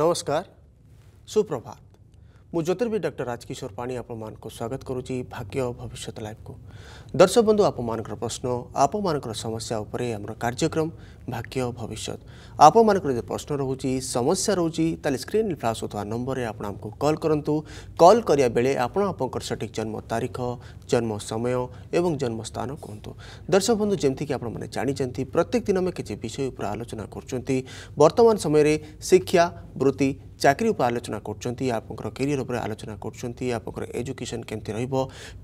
नमस्कार सुप्रभात ମୁଁ ଜ୍ୟୋତିର୍ବି ଡକ୍ଟର ରାଜକିଶୋର ପାଣି ଆପଣମାନଙ୍କୁ ସ୍ୱାଗତ କରୁଛି ଭାଗ୍ୟ ଭବିଷ୍ୟତ ଲାଇଭକୁ ଦର୍ଶକ ବନ୍ଧୁ ଆପଣମାନଙ୍କର ପ୍ରଶ୍ନ ଆପଣମାନଙ୍କର ସମସ୍ୟା ଉପରେ ଆମର କାର୍ଯ୍ୟକ୍ରମ ଭାଗ୍ୟ ଭବିଷ୍ୟତ ଆପଣମାନଙ୍କର ଯେଉଁ ପ୍ରଶ୍ନ ରହୁଛି ସମସ୍ୟା ରହୁଛି ତାହେଲେ ସ୍କ୍ରିନ୍ରେ ଫ୍ଲାସ୍ ହେଉଥିବା ନମ୍ବରରେ ଆପଣ ଆମକୁ କଲ୍ କରନ୍ତୁ କଲ୍ କରିବା ବେଳେ ଆପଣ ଆପଣଙ୍କର ସଠିକ୍ ଜନ୍ମ ତାରିଖ ଜନ୍ମ ସମୟ ଏବଂ ଜନ୍ମ ସ୍ଥାନ କୁହନ୍ତୁ ଦର୍ଶକ ବନ୍ଧୁ ଯେମିତିକି ଆପଣମାନେ ଜାଣିଛନ୍ତି ପ୍ରତ୍ୟେକ ଦିନ ଆମେ କିଛି ବିଷୟ ଉପରେ ଆଲୋଚନା କରୁଛନ୍ତି ବର୍ତ୍ତମାନ ସମୟରେ ଶିକ୍ଷା ବୃତ୍ତି ଚାକିରି ଉପରେ ଆଲୋଚନା କରୁଛନ୍ତି ଆପଣଙ୍କର କ୍ୟାରିୟର ଉପରେ ଆଲୋଚନା କରୁଛନ୍ତି ଆପଣଙ୍କର ଏଜୁକେସନ୍ କେମିତି ରହିବ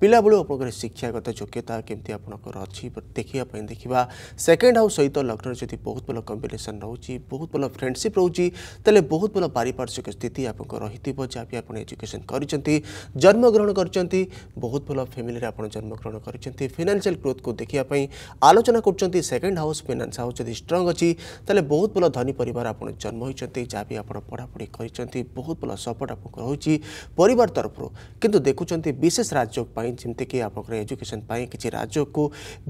ପିଲାବେଳୁ ଆପଣଙ୍କର ଶିକ୍ଷାଗତ ଯୋଗ୍ୟତା କେମିତି ଆପଣଙ୍କର ଅଛି ଦେଖିବା ପାଇଁ ଦେଖିବା ସେକେଣ୍ଡ ହାଉସ୍ ସହିତ ଲଗ୍ନରେ ଯଦି ବହୁତ ଭଲ କମ୍ବିନେସନ୍ ରହୁଛି ବହୁତ ଭଲ ଫ୍ରେଣ୍ଡସିପ୍ ରହୁଛି ତାହେଲେ ବହୁତ ଭଲ ପାରିପାର୍ଶ୍ୱିକ ସ୍ଥିତି ଆପଣଙ୍କର ରହିଥିବ ଯାହାବି ଆପଣ ଏଜୁକେସନ୍ କରିଛନ୍ତି ଜନ୍ମଗ୍ରହଣ କରିଛନ୍ତି ବହୁତ ଭଲ ଫ୍ୟାମିଲିରେ ଆପଣ ଜନ୍ମଗ୍ରହଣ କରିଛନ୍ତି ଫିନାନ୍ସିଆଲ୍ ଗ୍ରୋଥକୁ ଦେଖିବା ପାଇଁ ଆଲୋଚନା କରୁଛନ୍ତି ସେକେଣ୍ଡ ହାଉସ୍ ଫିନାନ୍ସ ହାଉସ୍ ଯଦି ଷ୍ଟ୍ରଙ୍ଗ ଅଛି ତାହେଲେ ବହୁତ ଭଲ ଧନୀ ପରିବାର ଆପଣ ଜନ୍ମ ହୋଇଛନ୍ତି ଯାହାବି ଆପଣ ପଢ଼ାପଢ଼ି କରି କହିଛନ୍ତି ବହୁତ ଭଲ ସପୋର୍ଟ ଆପଣଙ୍କୁ ରହୁଛି ପରିବାର ତରଫରୁ କିନ୍ତୁ ଦେଖୁଛନ୍ତି ବିଶେଷ ରାଜ୍ୟ ପାଇଁ ଯେମିତିକି ଆପଣଙ୍କର ଏଜୁକେସନ୍ ପାଇଁ କିଛି ରାଜ୍ୟକୁ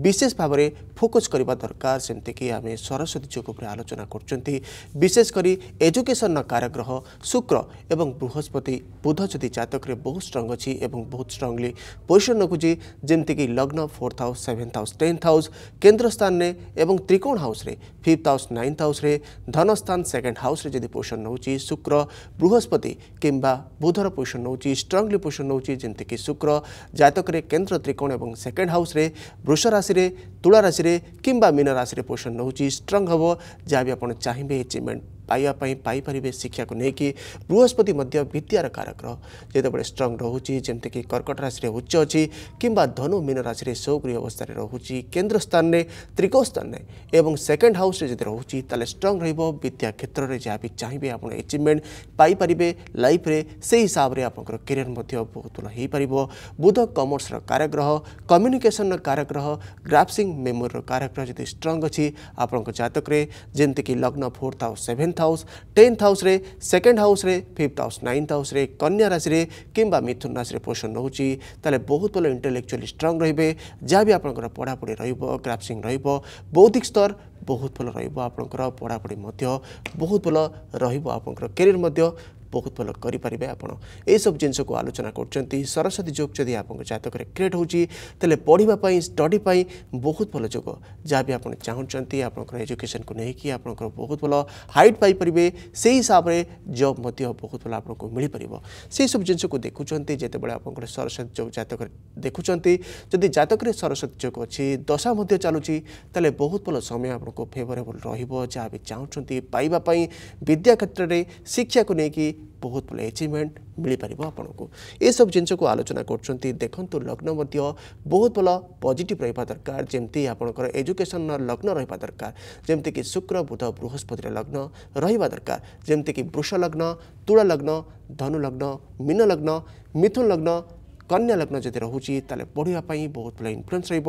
ବିଶେଷ ଭାବରେ ଫୋକସ୍ କରିବା ଦରକାର ସେମିତିକି ଆମେ ସରସ୍ୱତୀ ଯୋଗ ଉପରେ ଆଲୋଚନା କରୁଛନ୍ତି ବିଶେଷ କରି ଏଜୁକେସନ୍ର କାରଗ୍ରହ ଶୁକ୍ର ଏବଂ ବୃହସ୍ପତି ବୁଧ ଯଦି ଜାତକରେ ବହୁତ ଷ୍ଟ୍ରଙ୍ଗ ଅଛି ଏବଂ ବହୁତ ଷ୍ଟ୍ରଙ୍ଗଲି ପୋଜିସନ୍ ରଖୁଛି ଯେମିତିକି ଲଗ୍ନ fourth house seventh house tenth house केन्द्र स्थान में और त्रिकोण house fifth house ninth house धनस्थान सेकेंड हाउस जदि पोषण रोचे शुक्र বৃহস্পতি কিংবা বুধর পোজিশন নেଉଛି ষ্ট্রংলি পোজিশন নেଉଛି ଯେମିତିକି ଶୁକ୍ର ଜାତକରେ କେନ୍ଦ୍ର ତ୍ରିକୋଣ ଏବଂ ସେକେଣ୍ଡ ହାଉସ୍ରେ ବୃଷ ରାଶିରେ ତୁଳା ରାଶିରେ କିମ୍ବା ମୀନ ରାଶିରେ ପୋଜିସନ୍ ନେଉଛି ଷ୍ଟ୍ରଙ୍ଗ ହେବ ଯାହା ବି ଆପଣ ଚାହିଁବେ ଏଚିଭମେଣ୍ଟ ପାଇବା ପାଇଁ ପାଇପାରିବେ ଶିକ୍ଷାକୁ ନେଇକି ବୃହସ୍ପତି ମଧ୍ୟ ବିଦ୍ୟାର କାରକ ଯେତେବେଳେ ଷ୍ଟ୍ରଙ୍ଗ ରହୁଛି ଯେମିତିକି କର୍କଟ ରାଶିରେ ଉଚ୍ଚ ଅଛି କିମ୍ବା ଧନୁ ମୀନ ରାଶିରେ ସୌକ୍ରିୟ ଅବସ୍ଥାରେ ରହୁଛି କେନ୍ଦ୍ର ସ୍ଥାନରେ ତ୍ରିକୋଣ ସ୍ଥାନରେ ଏବଂ ସେକେଣ୍ଡ ହାଉସ୍ରେ ଯଦି ରହୁଛି ତାହେଲେ ଷ୍ଟ୍ରଙ୍ଗ ରହିବ ବିଦ୍ୟା କ୍ଷେତ୍ରରେ ଯାହା ବି ଚାହିଁବେ ଆପଣ ଏଚିଭମେଣ୍ଟ ପାଇପାରିବେ ଲାଇଫ୍ରେ ସେହି ହିସାବରେ ଆପଣଙ୍କର କ୍ୟାରିୟର ମଧ୍ୟ ବହୁତ ଭଲ ହୋଇପାରିବ ବୁଧ କମର୍ସର କାରଗ୍ରହ କମ୍ୟୁନିକେସନର କାରଗ୍ରହ ଗ୍ରାଫସିଂ ମେମୋରିର କାରଗ୍ରହ ଯଦି ଷ୍ଟ୍ରଙ୍ଗ ଅଛି ଆପଣଙ୍କ ଜାତକରେ ଯେମିତିକି ଲଗ୍ନ ଫୋର୍ଥ ଆଉ seventh seventh house tenth house second house fifth house ninth house कन्या राशि किंवा मिथुन राशि पोषण रोचे तेल बहुत भल इंटेलेक्चुअली स्ट्रंग रे जहाँ भी आपंकर पढ़ापढ़ी राफिंग रौद्धिक स्तर बहुत भल रहा पढ़ापढ़ी बहुत भल र ବହୁତ ଭଲ କରିପାରିବେ ଆପଣ ଏସବୁ ଜିନିଷକୁ ଆଲୋଚନା କରୁଛନ୍ତି ସରସ୍ୱତୀ ଯୋଗ ଯଦି ଆପଣଙ୍କ ଜାତକରେ କ୍ରିଏଟ୍ ହେଉଛି ତାହେଲେ ପଢ଼ିବା ପାଇଁ ଷ୍ଟଡ଼ି ପାଇଁ ବହୁତ ଭଲ ଯୋଗ ଯାହା ବି ଆପଣ ଚାହୁଁଛନ୍ତି ଆପଣଙ୍କର ଏଜୁକେସନକୁ ନେଇକି ଆପଣଙ୍କର ବହୁତ ଭଲ ହାଇଟ୍ ପାଇପାରିବେ ସେଇ ହିସାବରେ ଜବ୍ ମଧ୍ୟ ବହୁତ ଭଲ ଆପଣଙ୍କୁ ମିଳିପାରିବ ସେହିସବୁ ଜିନିଷକୁ ଦେଖୁଛନ୍ତି ଯେତେବେଳେ ଆପଣଙ୍କର ସରସ୍ୱତୀ ଯୋଗ ଜାତକରେ ଦେଖୁଛନ୍ତି ଯଦି ଜାତକରେ ସରସ୍ୱତୀ ଯୋଗ ଅଛି ଦଶା ମଧ୍ୟ ଚାଲୁଛି ତାହେଲେ ବହୁତ ଭଲ ସମୟ ଆପଣଙ୍କୁ ଫେଭରେବଲ୍ ରହିବ ଯାହା ବି ଚାହୁଁଛନ୍ତି ପାଇବା ପାଇଁ ବିଦ୍ୟା କ୍ଷେତ୍ରରେ ଶିକ୍ଷାକୁ ନେଇକି ବହୁତ ଏଚିଭମେଣ୍ଟ ମିଳିପାରିବ ଆପଣଙ୍କୁ ଏସବୁ ଜିନିଷକୁ ଆଲୋଚନା କରୁଛନ୍ତି ଦେଖନ୍ତୁ ଲଗ୍ନ ମଧ୍ୟ ବହୁତ ଭଲ ପଜିଟିଭ୍ ରହିବା ଦରକାର ଯେମିତି ଆପଣଙ୍କର ଏଜୁକେସନ୍ର ଲଗ୍ନ ରହିବା ଦରକାର ଯେମିତିକି ଶୁକ୍ର ବୁଧ ବୃହସ୍ପତିର ଲଗ୍ନ ରହିବା ଦରକାର ଯେମିତିକି ବୃଷ ଲଗ୍ନ ତୁଳ ଲଗ୍ନ ଧନୁ ଲଗ୍ନ ମୀନ ଲଗ୍ନ ମିଥୁନ ଲଗ୍ନ କନ୍ୟା ଲଗ୍ନ ଯଦି ରହୁଛି ତାହେଲେ ପଢ଼ିବା ପାଇଁ ବହୁତ ଭଲ ଇନଫ୍ଲୁଏନ୍ସ ରହିବ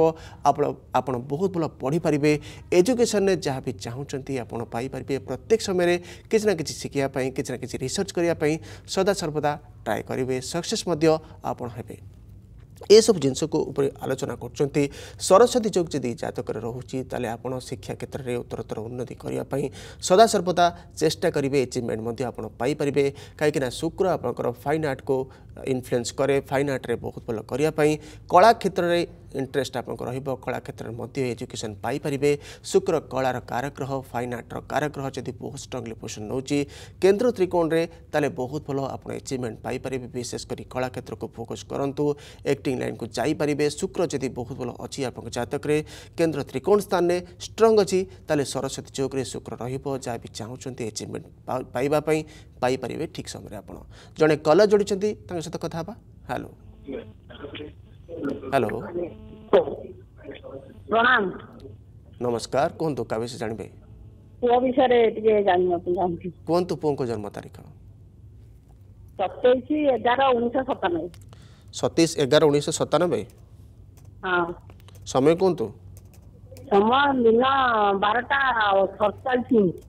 ଆପଣ ଆପଣ ବହୁତ ଭଲ ପଢ଼ିପାରିବେ ଏଜୁକେସନରେ ଯାହା ବି ଚାହୁଁଛନ୍ତି ଆପଣ ପାଇପାରିବେ ପ୍ରତ୍ୟେକ ସମୟରେ କିଛି ନା କିଛି ଶିଖିବା ପାଇଁ କିଛି ନା କିଛି ରିସର୍ଚ୍ଚ କରିବା ପାଇଁ ସଦାସର୍ବଦା ଟ୍ରାଏ କରିବେ ସକ୍ସେସ୍ ମଧ୍ୟ ଆପଣ ହେବେ ଏସବୁ ଜିନିଷକୁ ଉପରେ ଆଲୋଚନା କରୁଛନ୍ତି ସରସ୍ୱତୀ ଯୋଗ ଯଦି ଜାତକରେ ରହୁଛି ତାହେଲେ ଆପଣ ଶିକ୍ଷା କ୍ଷେତ୍ରରେ ଉତ୍ତରତର ଉନ୍ନତି କରିବା ପାଇଁ ସଦାସର୍ବଦା ଚେଷ୍ଟା କରିବେ ଏଚିଭମେଣ୍ଟ ମଧ୍ୟ ଆପଣ ପାଇପାରିବେ କାହିଁକିନା ଶୁକ୍ର ଆପଣଙ୍କର ଫାଇନ୍ ଆର୍ଟକୁ ଇନଫ୍ଲୁଏନ୍ସ କରେ ଫାଇନ୍ ଆର୍ଟରେ ବହୁତ ଭଲ କରିବା ପାଇଁ କଳା କ୍ଷେତ୍ରରେ ଇଣ୍ଟରେଷ୍ଟ ଆପଣଙ୍କ ରହିବ କଳା କ୍ଷେତ୍ରରେ ମଧ୍ୟ ଏଜୁକେସନ୍ ପାଇପାରିବେ ଶୁକ୍ର କଳାର କାରଗ୍ରହ ଫାଇନ୍ ଆର୍ଟର କାରଗ୍ରହ ଯଦି ବହୁତ ଷ୍ଟ୍ରଙ୍ଗଲି ପୋଜିସନ୍ ନେଉଛି କେନ୍ଦ୍ର ତ୍ରିକୋଣରେ ତାହେଲେ ବହୁତ ଭଲ ଆପଣ ଏଚିଭମେଣ୍ଟ ପାଇପାରିବେ ବିଶେଷ କରି କଳା କ୍ଷେତ୍ରକୁ ଫୋକସ୍ କରନ୍ତୁ ଆକ୍ଟିଂ ଲାଇନ୍କୁ ଯାଇପାରିବେ ଶୁକ୍ର ଯଦି ବହୁତ ଭଲ ଅଛି ଆପଣଙ୍କ ଜାତକରେ କେନ୍ଦ୍ର ତ୍ରିକୋଣ ସ୍ଥାନରେ ଷ୍ଟ୍ରଙ୍ଗ ଅଛି ତାହେଲେ ସରସ୍ୱତୀ ଯୋଗରେ ଶୁକ୍ର ରହିବ ଯାହା ବି ଚାହୁଁଛନ୍ତି ଏଚିଭମେଣ୍ଟ ପାଇବା ପାଇଁ ପାଇପାରିବେ ଠିକ୍ ସମୟରେ ଆପଣ ଜଣେ କଲର୍ ଯୋଡ଼ିଛନ୍ତି ତାଙ୍କ ସହିତ କଥା ହେବା ହ୍ୟାଲୋ ହ୍ୟାଲୋ ନମସ୍କାର କୁହନ୍ତୁ କା ବିଷୟ ଜାଣିବେ ପୁଅ ବିଷୟରେ ଟିକେ ଜାଣିବାକୁ ଚାହୁଁଛି କୁହନ୍ତୁ ପୁଅଙ୍କ ଜନ୍ମ ତାରିଖ ସତେଇଶ ଏଗାର ଉଣେଇଶହ ସତାନବେ ସତେଇଶ ଏଗାର ଉଣେଇଶହ ସତାନବେ ସମୟ କୁହନ୍ତୁ ସମୟ ଦିନ ବାରଟା ସତଚାଳିଶ ମିନିଟ୍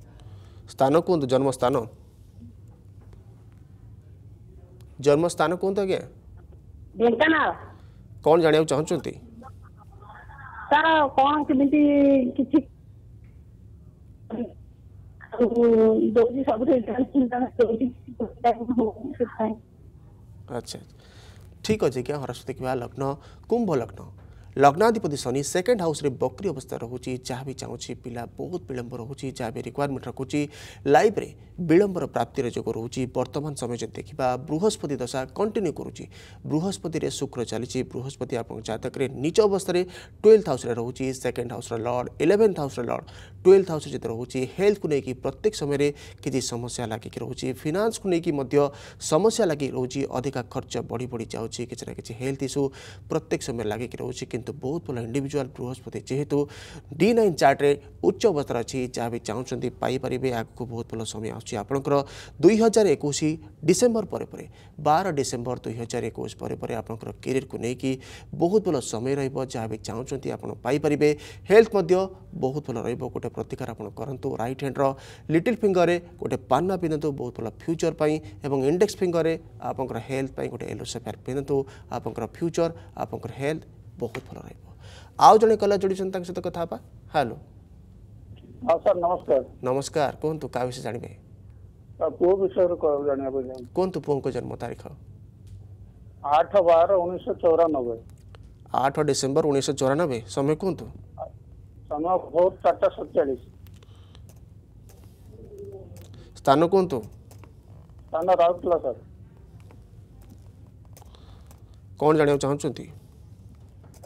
ସ୍ଥାନ କୁହନ୍ତୁ ଜନ୍ମସ୍ଥାନ जन्म स्थान कौन तो क्या ढेंकनाल कौन जाने को चाहन चुनती सर कौन से किसी दो जी सब रहते हैं चिंता ना दो जी सब रहते हैं अच्छा ठीक हो जी क्या हरसुते लगना कुंभ लगना ଲଗ୍ନାଧିପତି ଶନି ସେକେଣ୍ଡ ହାଉସ୍ରେ ବକ୍ରି ଅବସ୍ଥା ରହୁଛି ଯାହା ବି ଚାହୁଁଛି ପିଲା ବହୁତ ବିଳମ୍ବ ରହୁଛି ଯାହା ବି ରିକ୍ୱାରମେଣ୍ଟ ରଖୁଛି ଲାଇଫ୍ରେ ବିଳମ୍ବର ପ୍ରାପ୍ତିର ଯୋଗ ରହୁଛି ବର୍ତ୍ତମାନ ସମୟ ଯଦି ଦେଖିବା ବୃହସ୍ପତି ଦଶା କଣ୍ଟିନ୍ୟୁ କରୁଛି ବୃହସ୍ପତିରେ ଶୁକ୍ର ଚାଲିଛି ବୃହସ୍ପତି ଆପଣଙ୍କ ଜାତକରେ ନିଜ ଅବସ୍ଥାରେ ଟୁଏଲ୍ଥ ହାଉସ୍ରେ ରହୁଛି ସେକେଣ୍ଡ ହାଉସ୍ର ଲର୍ଡ଼ ଇଲେଭେନ୍ଥ ହାଉସ୍ର ଲର୍ଡ଼ ଟୁଏଲ୍ଥ ହାଉସ୍ରେ ଯଦି ରହୁଛି ହେଲ୍ଥକୁ ନେଇକି ପ୍ରତ୍ୟେକ ସମୟରେ କିଛି ସମସ୍ୟା ଲାଗିକି ରହୁଛି ଫିନାନ୍ସକୁ ନେଇକି ମଧ୍ୟ ସମସ୍ୟା ଲାଗି ରହୁଛି ଅଧିକା ଖର୍ଚ୍ଚ ବଢ଼ି ବଢ଼ି ଯାଉଛି କିଛି ନା କିଛି ହେଲ୍ଥ ଇସ୍ୟୁ ପ୍ରତ୍ୟେକ ସମୟରେ ଲାଗିକି ରହୁଛି କିନ୍ତୁ କିନ୍ତୁ ବହୁତ ଭଲ ଇଣ୍ଡିଭିଜୁଆଲ୍ ବୃହସ୍ପତି ଯେହେତୁ ଡି ନାଇନ୍ ଚାର୍ଟରେ ଉଚ୍ଚ ଅବସ୍ଥାରେ ଅଛି ଯାହା ବି ଚାହୁଁଛନ୍ତି ପାଇପାରିବେ ଆଗକୁ ବହୁତ ଭଲ ସମୟ ଆସୁଛି ଆପଣଙ୍କର ଦୁଇ ହଜାର ଏକୋଇଶ ଡିସେମ୍ବର ପରେ ପରେ ବାର ଡିସେମ୍ବର ଦୁଇ ହଜାର ଏକୋଇଶ ପରେ ପରେ ଆପଣଙ୍କର କ୍ୟାରିୟରକୁ ନେଇକି ବହୁତ ଭଲ ସମୟ ରହିବ ଯାହା ବି ଚାହୁଁଛନ୍ତି ଆପଣ ପାଇପାରିବେ ହେଲ୍ଥ ମଧ୍ୟ ବହୁତ ଭଲ ରହିବ ଗୋଟେ ପ୍ରତିକାର ଆପଣ କରନ୍ତୁ ରାଇଟ୍ ହ୍ୟାଣ୍ଡର ଲିଟିଲ୍ ଫିଙ୍ଗରରେ ଗୋଟେ ପାନ୍ନା ପିନ୍ଧନ୍ତୁ ବହୁତ ଭଲ ଫ୍ୟୁଚର ପାଇଁ ଏବଂ ଇଣ୍ଡେକ୍ସ ଫିଙ୍ଗରରେ ଆପଣଙ୍କର ହେଲ୍ଥ ପାଇଁ ଗୋଟେ ୟେଲୋ ସେଫାୟାର ପିନ୍ଧନ୍ତୁ ଆପଣଙ୍କର ଫ୍ୟୁଚର ଆପଣଙ୍କର ହେଲ୍ଥ बहुत भल र आउ जने कला जुड़ी छन तंग कथा पा हेलो हाँ सर नमस्कार नमस्कार कोन तो विषय जानबे तो हाँ, को जन्म तारीख 8 12 1994 डिसेंबर 1994 समय कोन तो समय बहुत 4:47 स्थान स्थान राउतला सर कोन जाने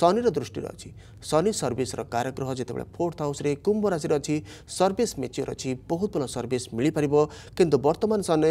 ଶନିର ଦୃଷ୍ଟିରେ ଅଛି ଶନି ସର୍ଭିସର କାରଗ୍ରହ ଯେତେବେଳେ ଫୋର୍ଥ ହାଉସ୍ରେ କୁମ୍ଭ ରାଶିରେ ଅଛି ସର୍ଭିସ୍ ମେଚ୍ୟୋର ଅଛି ବହୁତ ଭଲ ସର୍ଭିସ୍ ମିଳିପାରିବ କିନ୍ତୁ ବର୍ତ୍ତମାନ ସମୟ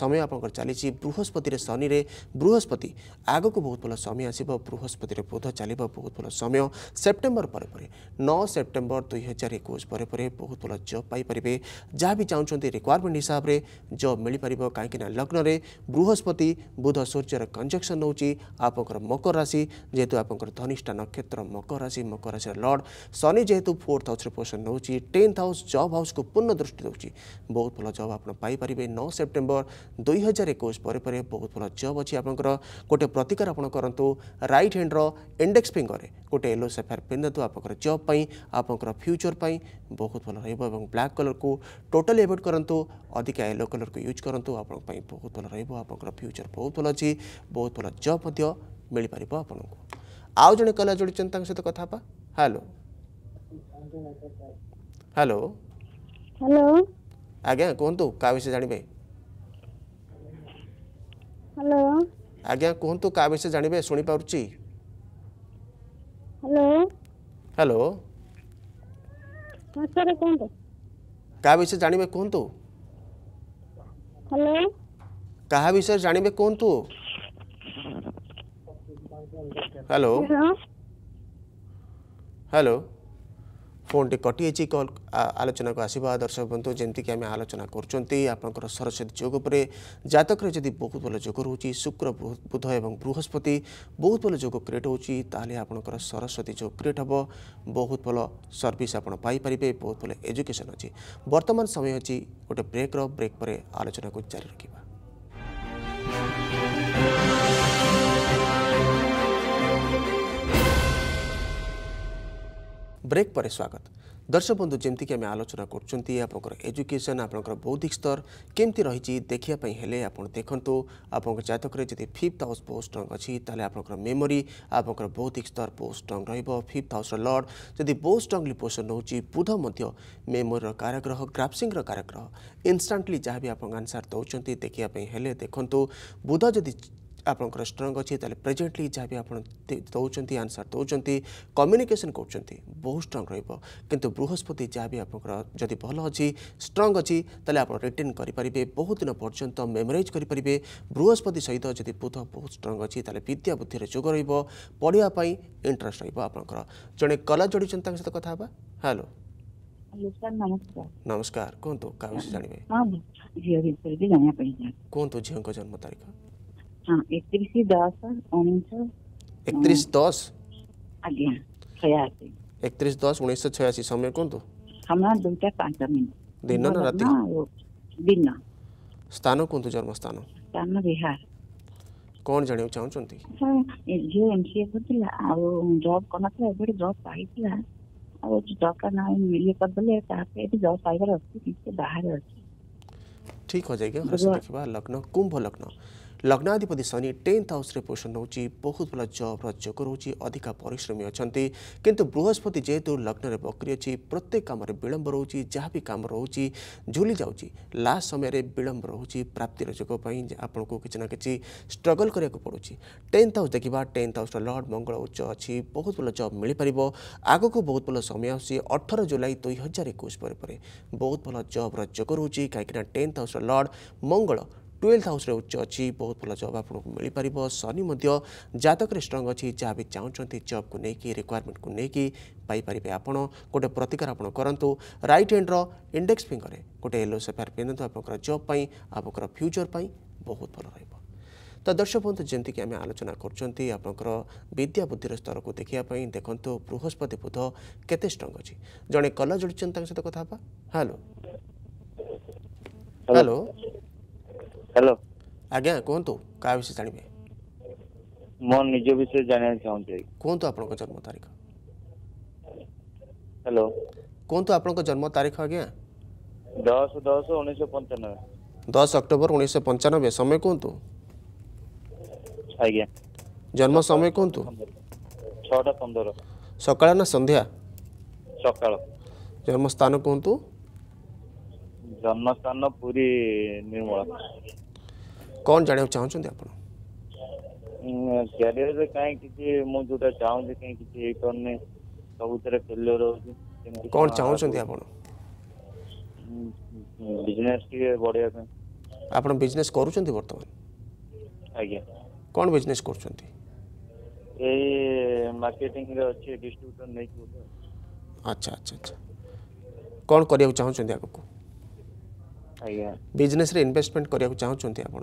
ସମୟ ଆପଣଙ୍କର ଚାଲିଛି ବୃହସ୍ପତିରେ ଶନିରେ ବୃହସ୍ପତି ଆଗକୁ ବହୁତ ଭଲ ସମୟ ଆସିବ ବୃହସ୍ପତିରେ ବୁଧ ଚାଲିବ ବହୁତ ଭଲ ସମୟ ସେପ୍ଟେମ୍ବର ପରେ ପରେ ନଅ ସେପ୍ଟେମ୍ବର ଦୁଇ ହଜାର ଏକୋଇଶ ପରେ ପରେ ବହୁତ ଭଲ ଜବ୍ ପାଇପାରିବେ ଯାହା ବି ଚାହୁଁଛନ୍ତି ରିକ୍ୱାରମେଣ୍ଟ ହିସାବରେ ଜବ୍ ମିଳିପାରିବ କାହିଁକିନା ଲଗ୍ନରେ ବୃହସ୍ପତି ବୁଧ ସୂର୍ଯ୍ୟର କଞ୍ଜକ୍ସନ୍ ନେଉଛି ଆପଣଙ୍କର ମକର ରାଶି ଯେହେତୁ ଆପଣଙ୍କର ଧନ ଧନିଷ୍ଠା ନକ୍ଷତ୍ର ମକର ରାଶି ମକର ରାଶିର ଲର୍ଡ଼ ଶନି ଯେହେତୁ ଫୋର୍ଥ ହାଉସ୍ରେ ପୋଜିସନ୍ ନେଉଛି ଟେନ୍ଥ ହାଉସ୍ ଜବ୍ ହାଉସ୍କୁ ପୂର୍ଣ୍ଣ ଦୃଷ୍ଟି ଦେଉଛି ବହୁତ ଭଲ ଜବ୍ ଆପଣ ପାଇପାରିବେ ନଅ ସେପ୍ଟେମ୍ବର ଦୁଇ ହଜାର ଏକୋଇଶ ପରେ ପରେ ବହୁତ ଭଲ ଜବ୍ ଅଛି ଆପଣଙ୍କର ଗୋଟେ ପ୍ରତିକାର ଆପଣ କରନ୍ତୁ ରାଇଟ୍ ହ୍ୟାଣ୍ଡର ଇଣ୍ଡେକ୍ସ ଫିଙ୍ଗରରେ ଗୋଟେ ୟେଲୋ ସେଫାୟାର ପିନ୍ଧନ୍ତୁ ଆପଣଙ୍କର ଜବ୍ ପାଇଁ ଆପଣଙ୍କର ଫ୍ୟୁଚର୍ ପାଇଁ ବହୁତ ଭଲ ରହିବ ଏବଂ ବ୍ଲାକ୍ କଲର୍କୁ ଟୋଟାଲି ଏଭୋଏଡ଼ କରନ୍ତୁ ଅଧିକା ୟେଲୋ କଲର୍କୁ ୟୁଜ୍ କରନ୍ତୁ ଆପଣଙ୍କ ପାଇଁ ବହୁତ ଭଲ ରହିବ ଆପଣଙ୍କର ଫ୍ୟୁଚର୍ ବହୁତ ଭଲ ଅଛି ବହୁତ ଭଲ ଜବ୍ ମଧ୍ୟ ମିଳିପାରିବ ଆପଣଙ୍କୁ आउ जड़े कलर जोड़ी सहित तो कथा पा हेलो हेलो हेलो आज्ञा कहतु क्या विषय जानवे हेलो आज्ञा कहतु क्या विषय जानवे शुणी पारुची हेलो हेलो क्या विषय जानवे कहतु हेलो क्या विषय जानवे कहतु হ্যালো হ্যালো ফোনটি কটিযাই কল আলোচনাকে আসবা দর্শক বন্ধু যেমি আমি আলোচনা করছেন আপনার সরস্বতী যোগ উপরে জাতকরে যদি বহু ভালো যোগ রয়েছে শুক্র বুধ এবং বৃহস্পতি বহু ভালো যোগ ক্রিয়েট হচ্ছে তাহলে আপনার সরস্বতী যোগ ক্রিয়েট হব বহু ভালো সর্ভিস আপনার পাইপারে বহু ভালো এজুকেশন অর্তমান সময় অনেক গোটে ব্রেক্র ব্রেক পরে আলোচনা জারি রাখবা ब्रेक पर स्वागत दर्शक बंधु जमीक आम आलोचना करजुकेशन एजुकेशन बौद्धिक स्तर केमती रही देखापी आज देखो आपंक जतक फिफ्थ हाउस बहुत स्ट्रंग अच्छी तेल आप मेमोरी आपंकर बौद्धिक स्तर बहुत स्ट्रंग रिफ्थ हाउस लर्ड जब बहुत स्ट्रंगली पोजिशन रोचे बुध मेमोरी काराग्रह ग्राफसींग काराग्रह इनस्टाटली जहाँ भी आप आनसर दौरान देखापी देखो बुध जदि আপনার স্ট্রং অছি তাহলে প্রেজেন্টলি যা বি আপনার দৌঁতে আনসার দৌঁতে কম্যুনিকেসন করছেন বহু স্ট্রং রহব কিন্তু বৃহস্পতি যা বি আপনার যদি ভাল অছি স্ট্রং অছি তাহলে আপনার রিটেন করে পারে বহু দিন পর্যন্ত মেমোরাইজ করে পারে বৃহস্পতি সহ যদি বুধ বহু স্ট্রং অছি তাহলে বিদ্যা বুদ্ধির যোগ রহব পড়া ইন্টরেস্ট রহব আপনার জনে কলা যোড়ি সহ কথা হবা হ্যালো ନମସ୍କାର କୁହନ୍ତୁ କାହା ବିଷୟ ଜାଣିବେ କୁହନ୍ତୁ ଝିଅଙ୍କ ଜନ୍ମ ତାରିଖ একত্রিশে দশ উনিশশো একত্রিশ দশ আজ্ঞা ছয়াশি একত্রিশ দশ উনিশশো ছয়াশি সময় কুহতু সময় দুইটা পাঁচ মিনিট দিন না রাতি দিন স্থান কুহতু জন্মস্থান স্থান বিহার কোন জানিବାକୁ ଚାହୁଁଛନ୍ତି ଝିଅ ଏମ୍ ସି ଏ କରିଥିଲା ଆଉ ଜବ୍ କରିନଥିଲା ଏବେ ଜବ୍ ପାଇଥିଲା ଆଉ ଦରକାର ନାହିଁ ଇଏ କରିଦେଲେ ତାପରେ ଏଠି ଜବ୍ ପାଇବାର ଅଛି ଟିକେ ବାହାରେ ଅଛି ଠିକ୍ ଅଛି ଆଜ୍ଞା ଦେଖିବା ଲଗ୍ନ କୁମ୍ଭ ଲଗ୍ନ लग्नाधिपति शनि टेन्थ हाउस्रे पोसन नहेँछ बहुत भल जब रोच अधिका परिश्रमी अच्छा कितु बृहस्पति जेहेतु लग्न बकरी अच्छी प्रत्येक काम जहाँ भी कम काम रह झुलि लास्ट समय विलंब प्राप्ति विलम्ब आपको किसी ना कि स्ट्रगल गरेको पड़ू टेन्थ हाउस देखा टेन्थ हाउस लर्ड मंगल उच्च अच्छी बहुत भल जब आग को बहुत भल समय आउँछ अठर जुलाई दुई हजार एक बहुत भल जब रोच कहीं tenth house lord Mangal twelve হাউসে উচ্চ অছি বহুত ভাল জব আপনার মিপার শনি জাতকরে স্ট্রং অছি যা বি চাহুমান জবক নিয়ে রিকোয়ারমেন্ট কু নিয়ে পাইপারে আপনার গোটে প্রতিকার আপনার করতু রাইট হ্যান্ডর ইন্ডেক্স ফিঙ্গরে গোটে ইয়েলো সেফার পিন্ধু আপনার জব পাই আপনার ফ্যুচর পাই বহুত ভাল রহব ତ ଦର୍ଶକ ବନ୍ଧୁ ଯେମିତିକି ଆମେ ଆଲୋଚନା କରୁଛନ୍ତି ଆପଣଙ୍କର ବିଦ୍ୟା ବୁଦ୍ଧିର ସ୍ତରକୁ ଦେଖିବା ପାଇଁ ଦେଖନ୍ତୁ ବୃହସ୍ପତି ବୁଧ କେତେ ଷ୍ଟ୍ରଙ୍ଗ ଅଛି ଜଣେ କଲ ଯୋଡ଼ିଛନ୍ତି ତାଙ୍କ ସହିତ କଥା ହେବା ହ୍ୟାଲୋ ହ୍ୟାଲୋ ହ୍ୟାଲୋ ଆଜ୍ଞା କୁହନ୍ତୁ କାହା ବିଷୟ ଜାଣିବେ ମୋ ନିଜ ବିଷୟରେ ଜାଣିବାକୁ ଚାହୁଁଛି କୁହନ୍ତୁ ଆପଣଙ୍କ ଜନ୍ମ ତାରିଖ ହ୍ୟାଲୋ କୁହନ୍ତୁ ଆପଣଙ୍କ ଜନ୍ମ ତାରିଖ ଆଜ୍ଞା ଦଶ ଦଶ ଉଣେଇଶହ ପଞ୍ଚାନବେ ଦଶ ଅକ୍ଟୋବର ଉଣେଇଶହ ପଞ୍ଚାନବେ ସମୟ କୁହନ୍ତୁ ଆଜ୍ଞା ଜନ୍ମ ସମୟ କୁହନ୍ତୁ ଛଅଟା ପନ୍ଦର ସକାଳ ନା ସନ୍ଧ୍ୟା ସକାଳ ଜନ୍ମସ୍ଥାନ କୁହନ୍ତୁ ଜନ୍ମସ୍ଥାନ ପୁରୀ ନିର୍ମଳା କ'ଣ ଜାଣିବାକୁ ଚାହୁଁଛନ୍ତି ଆପଣ କ୍ୟାରିୟରରେ କାହିଁ କିଛି ମୁଁ ଯୋଉଟା ଚାହୁଁଛି କାହିଁ କିଛି ହେଇପାରୁନି ସବୁଥିରେ ଫେଲିୟର ହଉଛି କ'ଣ ଚାହୁଁଛନ୍ତି ଆପଣ ବିଜନେସ୍ ଟିକେ ବଢ଼େଇବା ପାଇଁ ଆପଣ ବିଜନେସ୍ କରୁଛନ୍ତି ବର୍ତ୍ତମାନ ଆଜ୍ଞା କ'ଣ ବିଜନେସ୍ କରୁଛନ୍ତି ଏଇ ମାର୍କେଟିଂରେ ଅଛି ଡିଷ୍ଟ୍ରିବ୍ୟୁଟର ନେଇକି ଗୋଟେ ଆଚ୍ଛା ଆଚ୍ଛା ଆଚ୍ଛା କ'ଣ କରିବାକୁ ଚାହୁଁଛନ୍ତି ଆଗକୁ ଆଜ୍ଞା ବିଜନେସ୍ରେ ଇନଭେଷ୍ଟମେଣ୍ଟ କରିବାକୁ ଚାହୁଁଛନ୍ତି ଆପଣ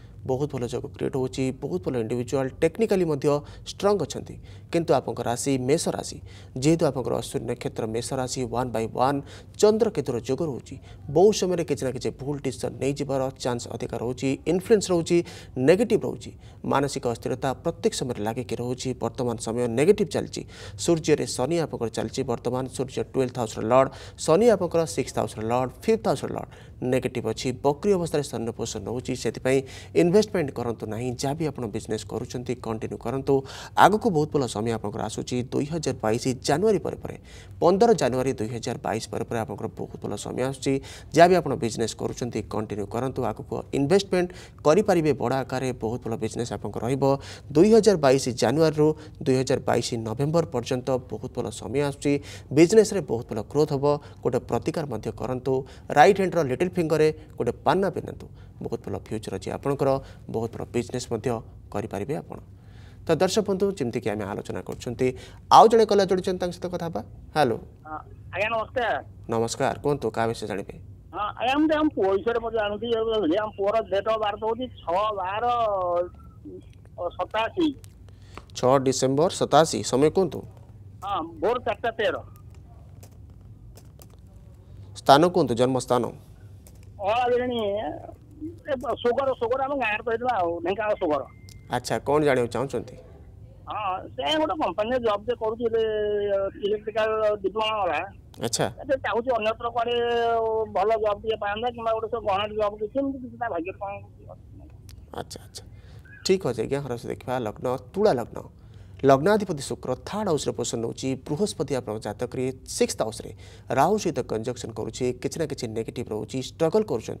बहुत भल जग क्रिएट हो बहुत भल इंडिजुआल टेक्निकाली स्ट्रंग अच्छा किंतु आप राशि मेष राशि जेहेतु आप अश्विनी नक्षत्र मेष राशि वन बै वन चंद्र केतुर जोग रोच बहुत समय कि भूल डिशन नहीं जबार चान्स अधिक रोज इनफ्लुएंस रोज नेगेटिव रोच मानसिक अस्थिरता प्रत्येक समय लगिकी रोच बर्तमान समय नेगेट चलती सूर्य शनि आप चलती बर्तमान सूर्य ट्वेल्थ हाउस लड शनि आप six house lord fifth house lord negative अच्छी बक्री अवस्था शनि पोषण रोचे से ইনভেস্টমেন্ট করতু না যা বি আপনার বিজনেস করছেন কন্টিনিউ করতু আগুক বহু ভাল সময় আপনার আসুচি দুই হাজার বাইশ জানুয়ারি পরে পরে পনেরো জানুয়ারি দুই হাজার বাইশ পরে পরে আপনার বহু ভাল সময় আসুচি যা বি আপনার বিজনেস করছেন কন্টিনিউ করতু আগুক ইনভেস্টমেন্ট করে পারে বড় আকারে বহু ভাল বিজনেস আপনার রহব দুই হাজার বাইশ জানুয়ারি দুই হাজার বাইশ নভেম্বর পর্যন্ত বহু ভাল সময় আসুচি বিজনেসরে বহু ভাল গ্রোথ হব গোটে প্রতিকার করতু রাইট হ্যান্ডর লিটিল ফিঙ্গরে গোটে পান্না ପିନ୍ଧନ୍ତୁ ବହୁତ ଭଲ ଫ୍ୟୁଚର୍ ଅଛି ଆପଣଙ୍କର ବହୁତ ବିଜନେସ୍ ମଧ୍ୟ କରିପାରିବେ ଆପଣ ତ ଦର୍ଶକ ବନ୍ଧୁ ଯେମିତିକି ଆମେ ଆଲୋଚନା କରୁଛନ୍ତି ଆଉ ଜଣେ କଲା ଯୋଡ଼ିଛନ୍ତି ତାଙ୍କ ସହିତ କଥା ହେବା ହ୍ୟାଲୋ ଆଜ୍ଞା ନମସ୍କାର ନମସ୍କାର କୁହନ୍ତୁ କାହା ବିଷୟ ଜାଣିବେ ହଁ ଆଜ୍ଞା ମୁଁ ଆମ ପୁଅ ବିଷୟରେ ମଧ୍ୟ ଜାଣୁଛି ଆମ ପୁଅର ଡେଟ୍ ଅଫ୍ ବାର୍ଥ ହେଉଛି ଛଅ ବାର ସତାଅଶୀ ଛଅ ଡିସେମ୍ବର ସତାଅଶୀ ସମୟ କୁହନ୍ତୁ ହଁ ଭୋର ଚାରିଟା ତେର ସ୍ଥାନ କୁହନ୍ତୁ ଜନ୍ମସ୍ଥାନ ଅଳାବେଣୀ ସୁଗର ସୁଗର ଆମେ ଗାଁରେ ରହିଥିଲା ଆଉ ଢେଙ୍କାନାଳ ସୁଗର ଆଚ୍ଛା କ'ଣ ଜାଣିବାକୁ ଚାହୁଁଛନ୍ତି ହଁ ସେ ଗୋଟେ କମ୍ପାନୀରେ ଜବ୍ ଯେ କରୁଛି ଇଲେକ୍ଟ୍ରିକାଲ ଡିପ୍ଲୋମା ବାଲା ଆଚ୍ଛା ସେ ଚାହୁଁଛି ଅନ୍ୟତ୍ର କୁଆଡ଼େ ଭଲ ଜବ୍ ଟିକେ ପାଆନ୍ତା କିମ୍ବା ଗୋଟେ ସବୁ ଗଭର୍ଣ୍ଣମେଣ୍ଟ ଜବ୍ କିଛି ଏମିତି କିଛି ତା ଭାଗ୍ୟରେ କ'ଣ ଆଚ୍ଛା ଆଚ୍ଛା ଠିକ୍ ଅଛି ଆଜ୍ଞା ହରସ ଦେଖିବା ଲଗ୍ନ ତୁଳା ଲଗ୍ନ লগ্নাধিপতি শুক্র থার্ড হাউসে পোষণ নেଉଛି বৃহস্পতি আপনার জাতকরে সিক্স হাউসে রাহু সহিত কনজকশন করুছে কিছু না কিছু নেগেটিভ রয়েছে স্ট্রগল করছেন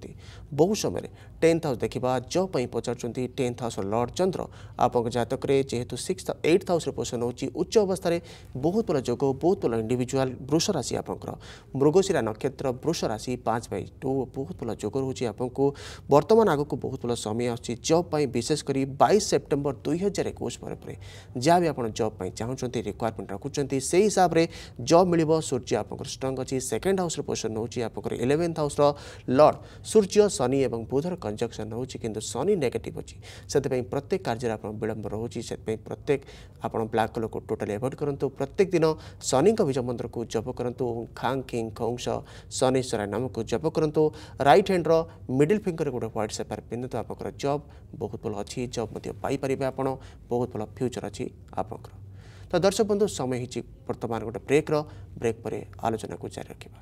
বহু সময় টেন্থ হাউস দেখা জব পচারুচ্চ টেন্থ হাউস লর্ড চন্দ্র আপনার জাতকরে যেহেতু সিক্স এইট হাউসে পোষণ নেଉଛି উচ্চ অবস্থায় বহু ভাল যোগ বহু ভাল ইন্ডিভিজুয়াল বৃষ রাশি আপনার মৃগশিরা নক্ষত্র বৃষ রাশি পাঁচ বাই টু বহু ভাল যোগ রয়েছে আপনার বর্তমান আগুক বহু ভাল সময় আসছে জব বিশেষ করে বাইশ সেপ্টেম্বর দুই হাজার একুশ পরে পরে যা ଆପଣ ଜବ୍ ପାଇଁ ଚାହୁଁଛନ୍ତି ରିକ୍ୱାରମେଣ୍ଟ ରଖୁଛନ୍ତି ସେହି ହିସାବରେ ଜବ୍ ମିଳିବ ସୂର୍ଯ୍ୟ ଆପଣଙ୍କର ଷ୍ଟ୍ରଙ୍ଗ ଅଛି ସେକେଣ୍ଡ ହାଉସ୍ର ପୋଜିସନ୍ ହେଉଛି ଆପଣଙ୍କର ଇଲେଭେନ୍ଥ ହାଉସ୍ର ଲର୍ଡ଼ ସୂର୍ଯ୍ୟ ଶନି ଏବଂ ବୁଧର କଞ୍ଜକ୍ସନ୍ ହେଉଛି କିନ୍ତୁ ଶନି ନେଗେଟିଭ୍ ଅଛି ସେଥିପାଇଁ ପ୍ରତ୍ୟେକ କାର୍ଯ୍ୟରେ ଆପଣ ବିଳମ୍ବ ରହୁଛି ସେଥିପାଇଁ ପ୍ରତ୍ୟେକ ଆପଣ ବ୍ଲାକ୍ କଲର୍କୁ ଟୋଟାଲି ଆଭଏଡ଼୍ କରନ୍ତୁ ପ୍ରତ୍ୟେକ ଦିନ ଶନିଙ୍କ ବୀଜ ମନ୍ଦିରକୁ ଜପ କରନ୍ତୁ ଖାଙ୍ଗ କିଙ୍ଗ ଖଉଂଶ ଶନିଶ୍ୱର ନାମକୁ ଜପ କରନ୍ତୁ ରାଇଟ୍ ହ୍ୟାଣ୍ଡର ମିଡିଲ୍ ଫିଙ୍ଗରରେ ଗୋଟେ ହ୍ୱାଇଟ୍ ସେପାର ପିନ୍ଧନ୍ତୁ ଆପଣଙ୍କର ଜବ୍ ବହୁତ ଭଲ ଅଛି ଜବ୍ ମଧ୍ୟ ପାଇପାରିବେ ଆପଣ ବହୁତ ଭଲ ଫ୍ୟୁଚର୍ ଅଛି ଆପଣଙ୍କର ତ ଦର୍ଶକ ବନ୍ଧୁ ସମୟ ହେଇଛି ବର୍ତ୍ତମାନ ଗୋଟେ ବ୍ରେକ୍ର ବ୍ରେକ୍ ପରେ ଆଲୋଚନାକୁ ଜାରି ରଖିବା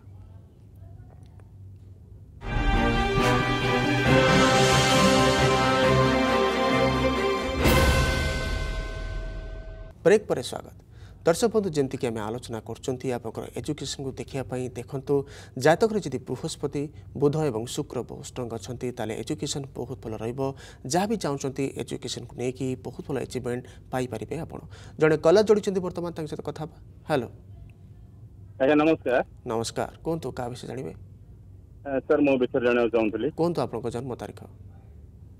ବ୍ରେକ୍ ପରେ ସ୍ୱାଗତ দর্শক বন্ধু যেমিকি আমি আলোচনা করছেন আপনার এজুকেশন দেখা দেখুন জাতকর যদি বৃহস্পতি বুধ এবং শুক্র বহু স্ট্রং অনেক তাহলে এজুকেশন বহু ভালো রহব যা বি চাহুমান এজুকেশন নিয়ে বহু ভালো এচিভমেন্ট পাইপারে আপনার জন কলার যোড়ি বর্তমান তাঙ্ক সহ কথা হ্যালো আজ্ঞা নমস্কার নমস্কার কুহতু কাহা বিষয়ে জাঁবে স্যার মো বিষয়ে জাঁয়া চাহুলি কুহতু আপনার জন্ম তারিখ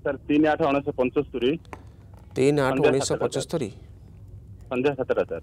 স্যার তিন আট উনিশশো পঁচস্তরি তিন আট উনিশশো পঁচস্তরি সন্ধ্যা সাতটা স্যার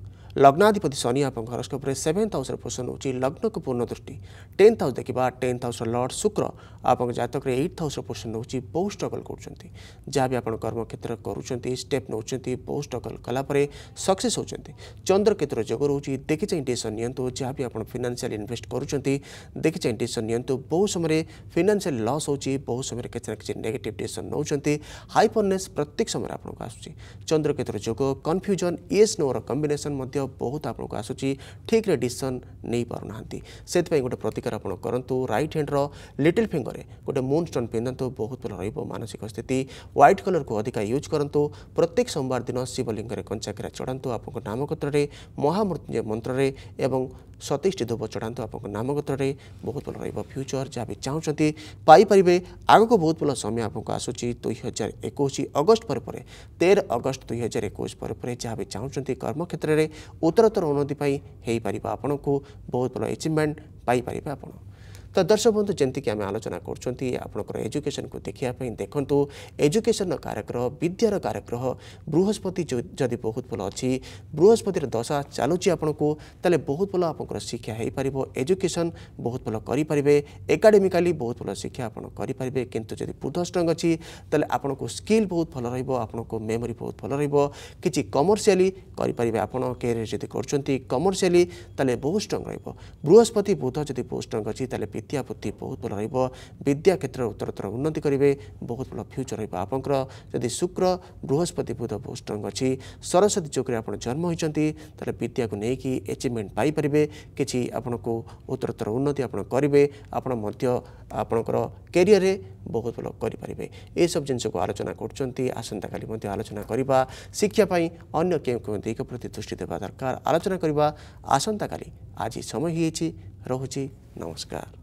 लग्नाधिपति शनि आप हरस्कोप सेवेन्थ हाउस पोषण हो लग्न को पूर्ण दृष्टि टेन्थ हाउस देखा टेन्थ हाउस लर्ड शुक्र आप जतक एइथ हाउस पोषण हो बहुत स्ट्रगल करुँ भी आप कर्म क्षेत्र कर स्टेप नौ बहुत स्ट्रगल कालापर सक्से होती चंद्र केतु जग रोच देखि चाहिए डिशन नि जहाँ भी आप फिनान्सी इनभेस्ट करुँच देखि चाहिए टेसन नि बहुत समय फिनान्सी लस हो बहुत समय कि नेगेट टेसन नौ हाइपरने प्रत्येक समय आपको आसूँ चंद्र केतुर जग कन्फ्यूजन इस नोर कम्बेसन बहुत आपुरी ठिक्रे डिसिसनै पाउँदै गोटे प्रतिकार आउँछु रइट ह्यान्ड र लिटल गोटे मून स्टोन पिन्धा बहुत भएर मानसिक स्थिति कलर को अधिक युज गरौँ प्रत्येक सोमबार दिन नामकत्र रे चढाँदो मंत्र रे एवं ସତେଇଶଟି ଧୂପ ଚଢ଼ାନ୍ତୁ ଆପଣଙ୍କ ନାମଗତରେ ବହୁତ ଭଲ ରହିବ ଫ୍ୟୁଚର୍ ଯାହା ବି ଚାହୁଁଛନ୍ତି ପାଇପାରିବେ ଆଗକୁ ବହୁତ ଭଲ ସମୟ ଆପଣଙ୍କୁ ଆସୁଛି ଦୁଇ ହଜାର ଏକୋଇଶ ଅଗଷ୍ଟ ପରେ ପରେ ତେର ଅଗଷ୍ଟ ଦୁଇ ହଜାର ଏକୋଇଶ ପରେ ପରେ ଯାହା ବି ଚାହୁଁଛନ୍ତି କର୍ମକ୍ଷେତ୍ରରେ ଉତ୍ତରୋତ୍ତର ଉନ୍ନତି ପାଇଁ ହୋଇପାରିବ ଆପଣଙ୍କୁ ବହୁତ ଭଲ ଏଚିଭମେଣ୍ଟ ପାଇପାରିବେ ଆପଣ ତ ଦର୍ଶକ ବନ୍ଧୁ ଯେମିତିକି ଆମେ ଆଲୋଚନା କରୁଛନ୍ତି ଆପଣଙ୍କର ଏଜୁକେସନକୁ ଦେଖିବା ପାଇଁ ଦେଖନ୍ତୁ ଏଜୁକେସନର କାରଗ୍ରହ ବିଦ୍ୟାର କାରଗ୍ରହ ବୃହସ୍ପତି ଯଦି ବହୁତ ଭଲ ଅଛି ବୃହସ୍ପତିର ଦଶା ଚାଲୁଛି ଆପଣଙ୍କୁ ତାହେଲେ ବହୁତ ଭଲ ଆପଣଙ୍କର ଶିକ୍ଷା ହୋଇପାରିବ ଏଜୁକେସନ ବହୁତ ଭଲ କରିପାରିବେ ଏକାଡେମିକାଲି ବହୁତ ଭଲ ଶିକ୍ଷା ଆପଣ କରିପାରିବେ କିନ୍ତୁ ଯଦି ବୁଧ ଷ୍ଟ୍ରଙ୍ଗ ଅଛି ତାହେଲେ ଆପଣଙ୍କୁ ସ୍କିଲ୍ ବହୁତ ଭଲ ରହିବ ଆପଣଙ୍କୁ ମେମୋରି ବହୁତ ଭଲ ରହିବ କିଛି କମର୍ସିଆଲି କରିପାରିବେ ଆପଣ କ୍ୟାରିୟର ଯଦି କରୁଛନ୍ତି କମର୍ସିଆଲି ତାହେଲେ ବହୁତ ଷ୍ଟ୍ରଙ୍ଗ ରହିବ ବୃହସ୍ପତି ବୁଧ ଯଦି ବହୁତ ଷ୍ଟ୍ରଙ୍ଗ ଅଛି ତାହେଲେ ବିଦ୍ୟାପତି ବହୁତ ଭଲ ରହିବ ବିଦ୍ୟା କ୍ଷେତ୍ରରେ ଉତ୍ତରୋତ୍ତର ଉନ୍ନତି କରିବେ ବହୁତ ଭଲ ଫ୍ୟୁଚର୍ ରହିବ ଆପଣଙ୍କର ଯଦି ଶୁକ୍ର ବୃହସ୍ପତି ବୁଧ ବହୁତ ଷ୍ଟ୍ରଙ୍ଗ ଅଛି ସରସ୍ୱତୀ ଯୋଗରେ ଆପଣ ଜନ୍ମ ହୋଇଛନ୍ତି ତାହେଲେ ବିଦ୍ୟାକୁ ନେଇକି ଏଚିଭମେଣ୍ଟ ପାଇପାରିବେ କିଛି ଆପଣଙ୍କୁ ଉତ୍ତରୋତ୍ତର ଉନ୍ନତି ଆପଣ କରିବେ ଆପଣ ମଧ୍ୟ ଆପଣଙ୍କର କ୍ୟାରିଅରରେ ବହୁତ ଭଲ କରିପାରିବେ ଏସବୁ ଜିନିଷକୁ ଆଲୋଚନା କରୁଛନ୍ତି ଆସନ୍ତାକାଲି ମଧ୍ୟ ଆଲୋଚନା କରିବା ଶିକ୍ଷା ପାଇଁ ଅନ୍ୟ କେଉଁ କେଉଁ ଦିଗ ପ୍ରତି ଦୃଷ୍ଟି ଦେବା ଦରକାର ଆଲୋଚନା କରିବା ଆସନ୍ତାକାଲି ଆଜି ସମୟ ହୋଇଛି ରହୁଛି ନମସ୍କାର